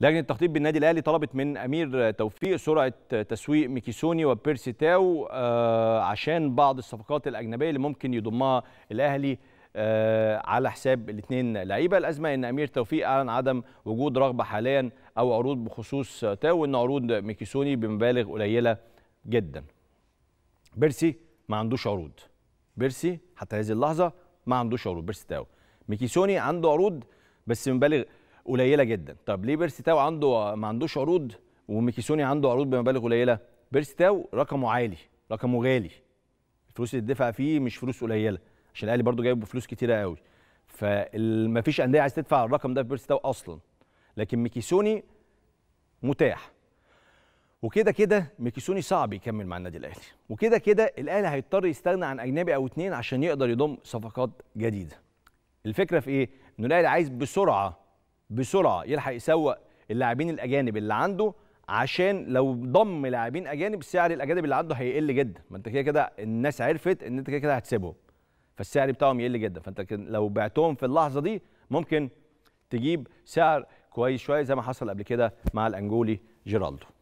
لجنه التخطيط بالنادي الاهلي طلبت من امير توفيق سرعه تسويق ميكيسوني وبيرسي تاو آه، عشان بعض الصفقات الاجنبيه اللي ممكن يضمها الاهلي آه، على حساب الاثنين لعيبه الازمه ان امير توفيق اعلن عدم وجود رغبه حاليا او عروض بخصوص تاو وان عروض ميكيسوني بمبالغ قليله جدا بيرسي ما عندوش عروض بيرسي حتى هذه اللحظه ما عندوش عروض بيرسي تاو ميكيسوني عنده عروض بس مبالغ قليله جدا طب ليه بيرسي تاو عنده ما عندوش عروض وميكيسوني عنده عروض بمبالغ قليله بيرسي تاو رقمه عالي رقمه غالي الفلوس اللي اتدفع فيه مش فلوس قليله عشان الاهلي برضو جايب فلوس كتيره قوي فمفيش انديه عايز تدفع الرقم ده في بيرسي تاو اصلا لكن ميكيسوني متاح وكده كده ميكيسوني صعب يكمل مع النادي الاهلي وكده كده الاهلي هيضطر يستغنى عن اجنبي او اتنين عشان يقدر يضم صفقات جديده الفكره في ايه ان الاهلي عايز بسرعه بسرعه يلحق يسوق اللاعبين الاجانب اللي عنده عشان لو ضم لاعبين اجانب سعر الاجانب اللي عنده هيقل جدا ما انت كده كده الناس عرفت ان انت كده كده هتسيبهم فالسعر بتاعهم يقل جدا فانت لو بعتهم في اللحظه دي ممكن تجيب سعر كويس شويه زي ما حصل قبل كده مع الانجولي جيرالدو